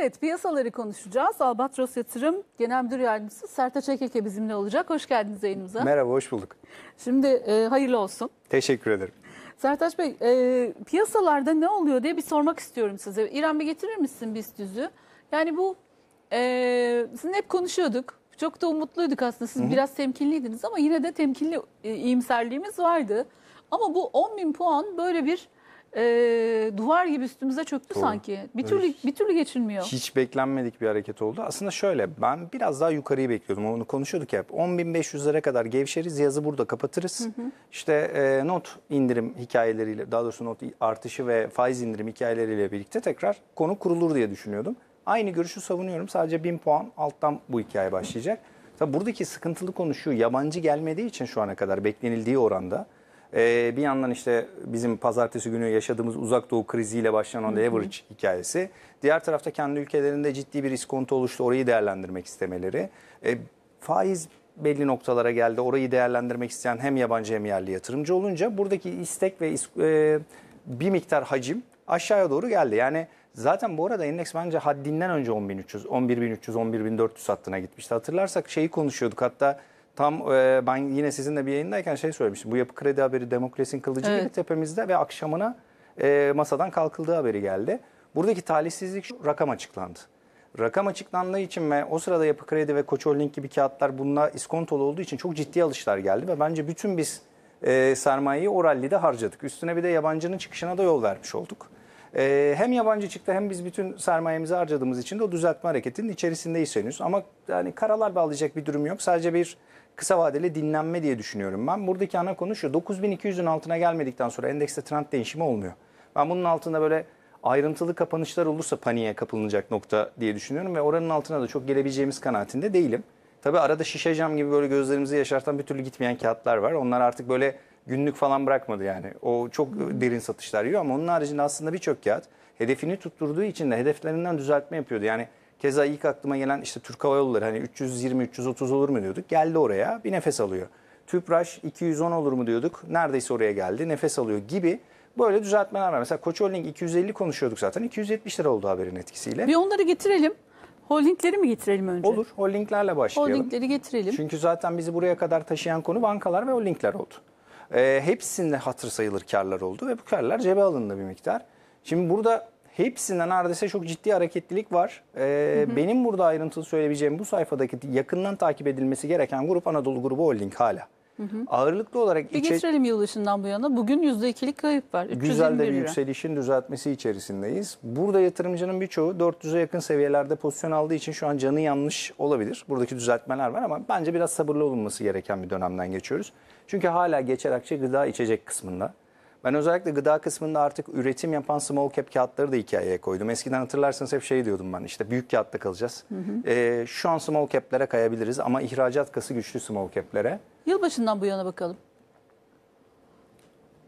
Evet piyasaları konuşacağız. Albatros Yatırım Genel Müdür Yardımcısı Sertaç Ekeke bizimle olacak. Hoş geldiniz yayınımıza. Merhaba hoş bulduk. Şimdi e, hayırlı olsun. Teşekkür ederim. Sertaç Bey e, piyasalarda ne oluyor diye bir sormak istiyorum size. İrem bir getirir misin biz düzü? Yani bu e, sizin hep konuşuyorduk. Çok da umutluyduk aslında. Siz Hı-hı. biraz temkinliydiniz ama yine de temkinli e, iyimserliğimiz vardı. Ama bu 10 bin puan böyle bir e, duvar gibi üstümüze çöktü Doğru. sanki. Bir türlü evet. bir türlü geçilmiyor. Hiç beklenmedik bir hareket oldu. Aslında şöyle ben biraz daha yukarıyı bekliyordum. Onu konuşuyorduk hep. 10.500'lere kadar gevşeriz. Yazı burada kapatırız. Hı hı. İşte e, not indirim hikayeleriyle daha doğrusu not artışı ve faiz indirim hikayeleriyle birlikte tekrar konu kurulur diye düşünüyordum. Aynı görüşü savunuyorum. Sadece 1000 puan alttan bu hikaye başlayacak. Tabii buradaki sıkıntılı konu şu yabancı gelmediği için şu ana kadar beklenildiği oranda. Ee, bir yandan işte bizim pazartesi günü yaşadığımız uzak doğu kriziyle başlayan başlanan leverage hikayesi. Diğer tarafta kendi ülkelerinde ciddi bir risk iskonto oluştu. Orayı değerlendirmek istemeleri. Ee, faiz belli noktalara geldi. Orayı değerlendirmek isteyen hem yabancı hem yerli yatırımcı olunca buradaki istek ve is e, bir miktar hacim aşağıya doğru geldi. Yani zaten bu arada endeks bence haddinden önce 10.300, 11.300, 11.400 hattına gitmişti. Hatırlarsak şeyi konuşuyorduk hatta Tam e, ben yine sizinle bir yayındayken şey söylemiştim. Bu yapı kredi haberi demokrasinin kılıcı evet. gibi tepemizde ve akşamına e, masadan kalkıldığı haberi geldi. Buradaki talihsizlik şu, rakam açıklandı. Rakam açıklandığı için ve o sırada yapı kredi ve koç holding gibi kağıtlar bununla iskontolu olduğu için çok ciddi alışlar geldi. Ve bence bütün biz e, sermayeyi o rallide harcadık. Üstüne bir de yabancının çıkışına da yol vermiş olduk. E, hem yabancı çıktı hem biz bütün sermayemizi harcadığımız için de o düzeltme hareketinin içerisindeyiz henüz. Ama yani karalar bağlayacak bir durum yok. Sadece bir kısa vadeli dinlenme diye düşünüyorum ben. Buradaki ana konu şu 9200'ün altına gelmedikten sonra endekste trend değişimi olmuyor. Ben bunun altında böyle ayrıntılı kapanışlar olursa paniğe kapılınacak nokta diye düşünüyorum ve oranın altına da çok gelebileceğimiz kanaatinde değilim. Tabi arada şişe cam gibi böyle gözlerimizi yaşartan bir türlü gitmeyen kağıtlar var. Onlar artık böyle günlük falan bırakmadı yani. O çok derin satışlar yürüyor ama onun haricinde aslında birçok kağıt hedefini tutturduğu için de hedeflerinden düzeltme yapıyordu. Yani Keza ilk aklıma gelen işte Türk Hava Yolları hani 320-330 olur mu diyorduk. Geldi oraya bir nefes alıyor. Tüpraş 210 olur mu diyorduk. Neredeyse oraya geldi. Nefes alıyor gibi böyle düzeltmeler var. Mesela Koç Holding 250 konuşuyorduk zaten. 270 lira oldu haberin etkisiyle. Bir onları getirelim. Holdingleri mi getirelim önce? Olur. Holdinglerle başlayalım. Holdingleri getirelim. Çünkü zaten bizi buraya kadar taşıyan konu bankalar ve holdingler oldu. E, hepsinde hatır sayılır karlar oldu ve bu karlar cebe alındı bir miktar. Şimdi burada hepsinde neredeyse çok ciddi hareketlilik var. Ee, hı hı. Benim burada ayrıntılı söyleyebileceğim bu sayfadaki yakından takip edilmesi gereken grup Anadolu Grubu Holding hala. Hı hı. Ağırlıklı olarak... Bir içe... geçirelim yıl bu yana. Bugün %2'lik kayıp var. Güzel de bir lira. yükselişin düzeltmesi içerisindeyiz. Burada yatırımcının birçoğu 400'e yakın seviyelerde pozisyon aldığı için şu an canı yanlış olabilir. Buradaki düzeltmeler var ama bence biraz sabırlı olunması gereken bir dönemden geçiyoruz. Çünkü hala geçer akçe gıda içecek kısmında. Ben özellikle gıda kısmında artık üretim yapan small cap kağıtları da hikayeye koydum. Eskiden hatırlarsanız hep şey diyordum ben işte büyük kağıtta kalacağız. Hı hı. E, şu an small cap'lere kayabiliriz ama ihracat kası güçlü small cap'lere. Yılbaşından bu yana bakalım.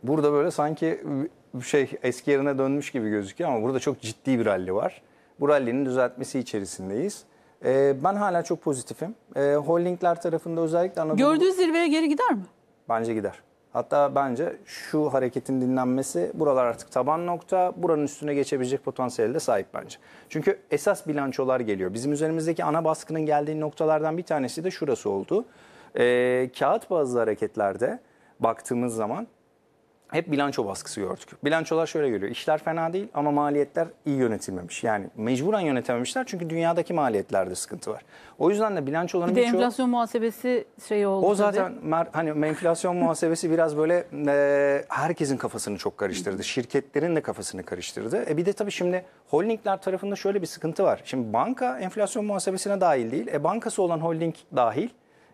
Burada böyle sanki şey eski yerine dönmüş gibi gözüküyor ama burada çok ciddi bir rally var. Bu rally'nin düzeltmesi içerisindeyiz. E, ben hala çok pozitifim. E, holdingler tarafında özellikle Anadolu... Gördüğü zirveye geri gider mi? Bence gider. Hatta bence şu hareketin dinlenmesi buralar artık taban nokta. Buranın üstüne geçebilecek potansiyelde sahip bence. Çünkü esas bilançolar geliyor. Bizim üzerimizdeki ana baskının geldiği noktalardan bir tanesi de şurası oldu. Ee, kağıt bazlı hareketlerde baktığımız zaman hep bilanço baskısı gördük. Bilançolar şöyle geliyor. İşler fena değil ama maliyetler iyi yönetilmemiş. Yani mecburen yönetememişler çünkü dünyadaki maliyetlerde sıkıntı var. O yüzden de bilançoların bir de birçoğu... enflasyon muhasebesi şey oldu. O zaten mer, hani enflasyon muhasebesi biraz böyle e, herkesin kafasını çok karıştırdı. Şirketlerin de kafasını karıştırdı. E bir de tabii şimdi holdingler tarafında şöyle bir sıkıntı var. Şimdi banka enflasyon muhasebesine dahil değil. E bankası olan holding dahil.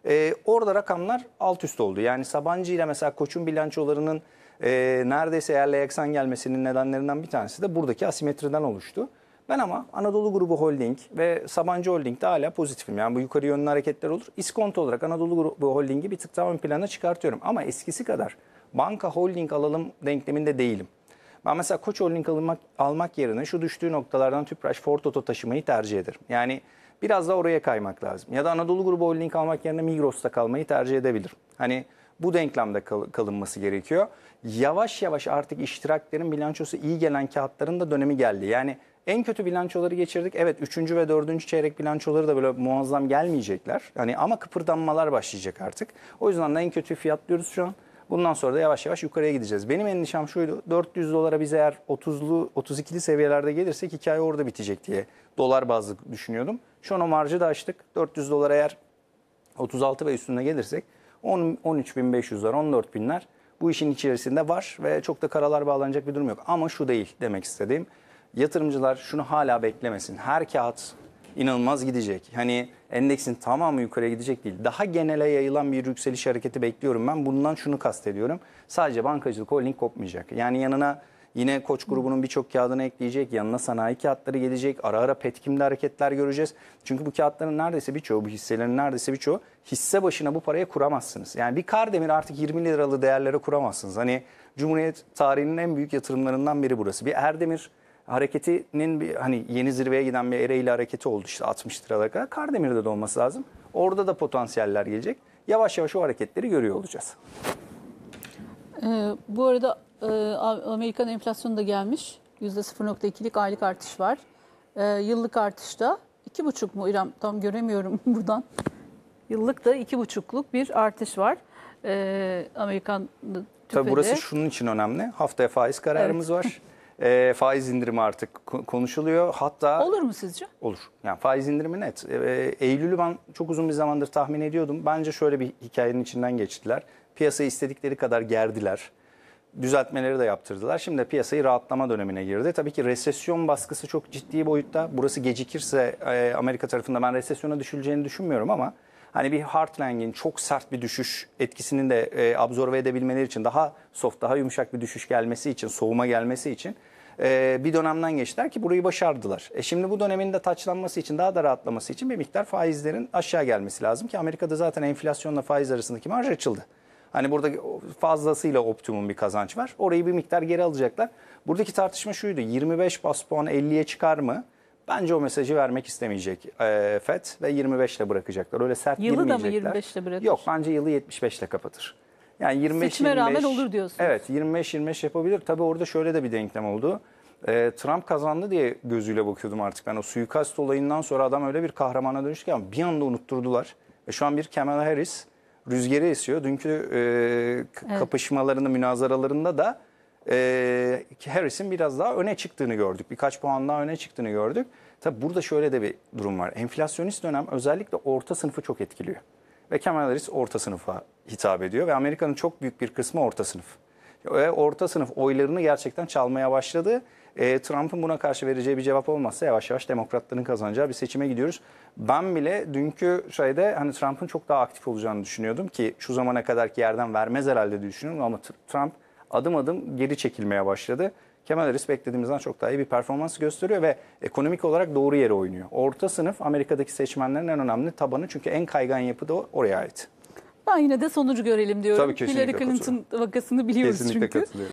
E, orada rakamlar alt üst oldu. Yani Sabancı ile mesela Koç'un bilançolarının e, neredeyse yerle eksen gelmesinin nedenlerinden bir tanesi de buradaki asimetriden oluştu. Ben ama Anadolu Grubu Holding ve Sabancı Holding'de hala pozitifim. Yani bu yukarı yönlü hareketler olur. İskonto olarak Anadolu Grubu Holding'i bir tık daha ön plana çıkartıyorum. Ama eskisi kadar banka holding alalım denkleminde değilim. Ben mesela Koç Holding almak, almak yerine şu düştüğü noktalardan Tüpraş Ford Oto taşımayı tercih ederim. Yani biraz da oraya kaymak lazım. Ya da Anadolu Grubu Holding almak yerine Migros'ta kalmayı tercih edebilirim. Hani bu denklemde kal kalınması gerekiyor. Yavaş yavaş artık iştiraklerin bilançosu iyi gelen kağıtların da dönemi geldi. Yani en kötü bilançoları geçirdik. Evet 3. ve 4. çeyrek bilançoları da böyle muazzam gelmeyecekler. Yani ama kıpırdanmalar başlayacak artık. O yüzden de en kötü fiyatlıyoruz şu an. Bundan sonra da yavaş yavaş yukarıya gideceğiz. Benim endişem şuydu. 400 dolara biz eğer 30'lu 32'li seviyelerde gelirsek hikaye orada bitecek diye dolar bazlı düşünüyordum. Şu an o marjı da açtık. 400 dolara eğer 36 ve üstüne gelirsek 13.500'ler, 14.000'ler bu işin içerisinde var ve çok da karalar bağlanacak bir durum yok. Ama şu değil demek istediğim. Yatırımcılar şunu hala beklemesin. Her kağıt inanılmaz gidecek. Hani endeksin tamamı yukarıya gidecek değil. Daha genele yayılan bir yükseliş hareketi bekliyorum ben. Bundan şunu kastediyorum. Sadece bankacılık holding kopmayacak. Yani yanına Yine Koç grubunun birçok kağıdını ekleyecek. Yanına sanayi kağıtları gelecek. Ara ara petkimli hareketler göreceğiz. Çünkü bu kağıtların neredeyse birçoğu, bu hisselerin neredeyse birçoğu hisse başına bu paraya kuramazsınız. Yani bir Kar demir artık 20 liralı değerlere kuramazsınız. Hani Cumhuriyet tarihinin en büyük yatırımlarından biri burası. Bir Erdemir hareketinin bir hani yeni zirveye giden bir Ereğli hareketi oldu işte 60 liralara kadar. Kardemir'de de olması lazım. Orada da potansiyeller gelecek. Yavaş yavaş o hareketleri görüyor olacağız. Ee, bu arada ee, Amerikan enflasyonu da gelmiş. %0.2'lik aylık artış var. Ee, yıllık artış artışta 2,5 mu İrem? Tam göremiyorum buradan. Yıllık da 2,5'luk bir artış var. Ee, Amerikan tüfede. Tabii burası şunun için önemli. Haftaya faiz kararımız evet. var. E, faiz indirimi artık konuşuluyor. Hatta olur mu sizce? Olur. Yani faiz indirimi net. E, Eylül'ü ben çok uzun bir zamandır tahmin ediyordum. Bence şöyle bir hikayenin içinden geçtiler. Piyasayı istedikleri kadar gerdiler düzeltmeleri de yaptırdılar. Şimdi piyasayı rahatlama dönemine girdi. Tabii ki resesyon baskısı çok ciddi boyutta. Burası gecikirse e, Amerika tarafında ben resesyona düşüleceğini düşünmüyorum ama hani bir hard landing, çok sert bir düşüş etkisini de e, absorbe edebilmeleri için daha soft daha yumuşak bir düşüş gelmesi için soğuma gelmesi için e, bir dönemden geçtiler ki burayı başardılar. E şimdi bu dönemin de taçlanması için daha da rahatlaması için bir miktar faizlerin aşağı gelmesi lazım ki Amerika'da zaten enflasyonla faiz arasındaki marj açıldı. Hani burada fazlasıyla optimum bir kazanç var. Orayı bir miktar geri alacaklar. Buradaki tartışma şuydu. 25 bas puan 50'ye çıkar mı? Bence o mesajı vermek istemeyecek e, FED ve 25 bırakacaklar. Öyle sert yılı Yılı da mı 25 bırakır? Yok bence yılı 75 ile kapatır. Yani 25 Seçime 25, rağmen olur diyorsunuz. Evet 25-25 yapabilir. Tabii orada şöyle de bir denklem oldu. E, Trump kazandı diye gözüyle bakıyordum artık. Ben yani o suikast olayından sonra adam öyle bir kahramana dönüştü ki bir anda unutturdular. E, şu an bir Kamala Harris rüzgarı esiyor. Dünkü e, evet. kapışmalarında, münazaralarında da e, Harris'in biraz daha öne çıktığını gördük. Birkaç puan daha öne çıktığını gördük. Tabi burada şöyle de bir durum var. Enflasyonist dönem özellikle orta sınıfı çok etkiliyor. Ve Kamala Harris orta sınıfa hitap ediyor ve Amerika'nın çok büyük bir kısmı orta sınıf. Ve orta sınıf oylarını gerçekten çalmaya başladı e, Trump'ın buna karşı vereceği bir cevap olmazsa yavaş yavaş demokratların kazanacağı bir seçime gidiyoruz. Ben bile dünkü şeyde hani Trump'ın çok daha aktif olacağını düşünüyordum ki şu zamana kadar ki yerden vermez herhalde diye düşünüyorum ama Trump adım adım geri çekilmeye başladı. Kemal Harris beklediğimizden çok daha iyi bir performans gösteriyor ve ekonomik olarak doğru yere oynuyor. Orta sınıf Amerika'daki seçmenlerin en önemli tabanı çünkü en kaygan yapı da oraya ait. Ben yine de sonucu görelim diyorum. Tabii Hillary Clinton vakasını biliyoruz Kesinlikle çünkü.